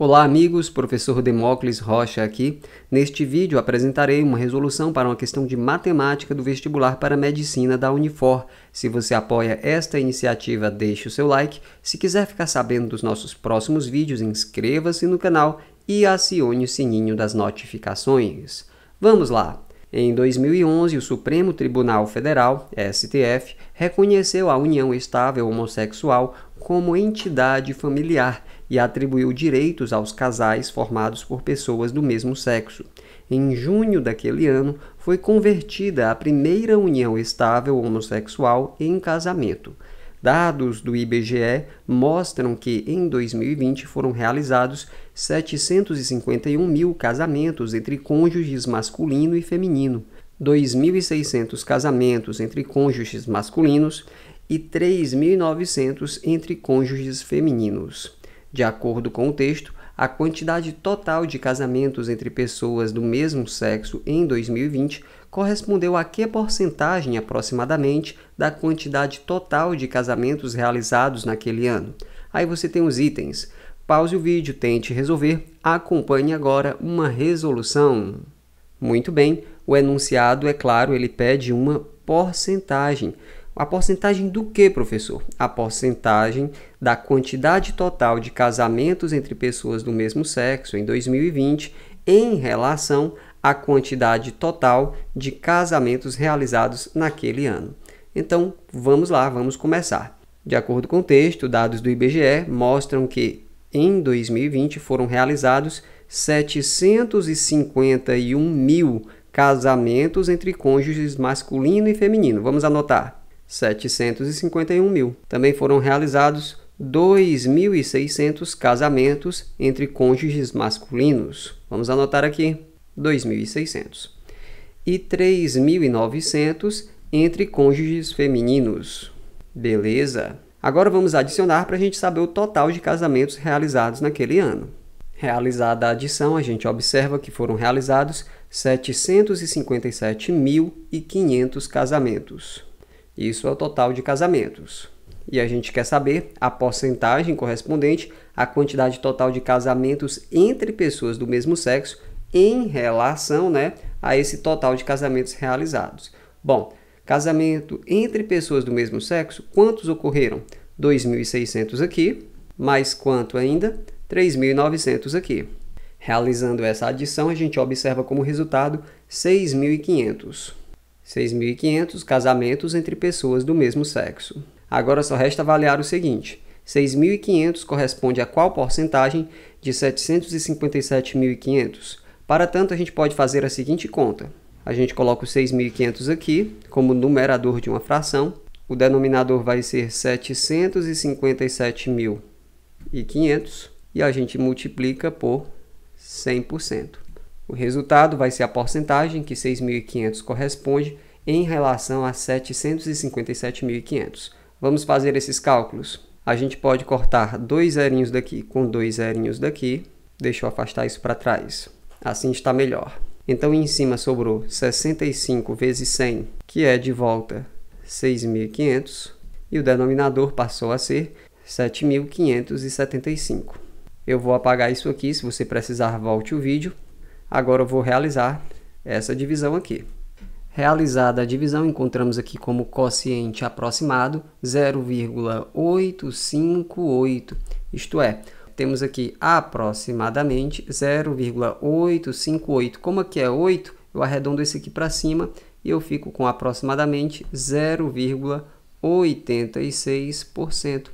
Olá amigos, professor Demócles Rocha aqui. Neste vídeo apresentarei uma resolução para uma questão de matemática do vestibular para medicina da Unifor. Se você apoia esta iniciativa, deixe o seu like. Se quiser ficar sabendo dos nossos próximos vídeos, inscreva-se no canal e acione o sininho das notificações. Vamos lá! Em 2011, o Supremo Tribunal Federal, STF, reconheceu a união estável homossexual como entidade familiar e atribuiu direitos aos casais formados por pessoas do mesmo sexo. Em junho daquele ano, foi convertida a primeira união estável homossexual em casamento. Dados do IBGE mostram que em 2020 foram realizados 751 mil casamentos entre cônjuges masculino e feminino, 2.600 casamentos entre cônjuges masculinos e 3.900 entre cônjuges femininos. De acordo com o texto, a quantidade total de casamentos entre pessoas do mesmo sexo em 2020 correspondeu a que porcentagem aproximadamente da quantidade total de casamentos realizados naquele ano? Aí você tem os itens. Pause o vídeo, tente resolver, acompanhe agora uma resolução. Muito bem, o enunciado, é claro, ele pede uma porcentagem. A porcentagem do que, professor? A porcentagem da quantidade total de casamentos entre pessoas do mesmo sexo em 2020 em relação à quantidade total de casamentos realizados naquele ano. Então, vamos lá, vamos começar. De acordo com o texto, dados do IBGE mostram que em 2020 foram realizados 751 mil casamentos entre cônjuges masculino e feminino. Vamos anotar: 751 mil. Também foram realizados 2.600 casamentos entre cônjuges masculinos. Vamos anotar aqui: 2.600. E 3.900 entre cônjuges femininos. Beleza? Agora vamos adicionar para a gente saber o total de casamentos realizados naquele ano. Realizada a adição, a gente observa que foram realizados 757.500 casamentos. Isso é o total de casamentos. E a gente quer saber a porcentagem correspondente à quantidade total de casamentos entre pessoas do mesmo sexo em relação né, a esse total de casamentos realizados. Bom, casamento entre pessoas do mesmo sexo, quantos ocorreram? 2.600 aqui, mais quanto ainda? 3.900 aqui. Realizando essa adição, a gente observa como resultado 6.500. 6.500 casamentos entre pessoas do mesmo sexo. Agora só resta avaliar o seguinte: 6.500 corresponde a qual porcentagem de 757.500? Para tanto, a gente pode fazer a seguinte conta. A gente coloca o 6.500 aqui como numerador de uma fração. O denominador vai ser 757.500 e a gente multiplica por 100%. O resultado vai ser a porcentagem que 6.500 corresponde em relação a 757.500. Vamos fazer esses cálculos. A gente pode cortar dois zerinhos daqui com dois zerinhos daqui. Deixa eu afastar isso para trás. Assim está melhor. Então, em cima sobrou 65 vezes 100, que é de volta 6.500. E o denominador passou a ser 7.575. Eu vou apagar isso aqui. Se você precisar, volte o vídeo. Agora eu vou realizar essa divisão aqui. Realizada a divisão, encontramos aqui como quociente aproximado 0,858, isto é, temos aqui aproximadamente 0,858. Como aqui é 8, eu arredondo esse aqui para cima e eu fico com aproximadamente 0,86%.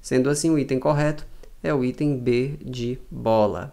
Sendo assim, o item correto é o item B de bola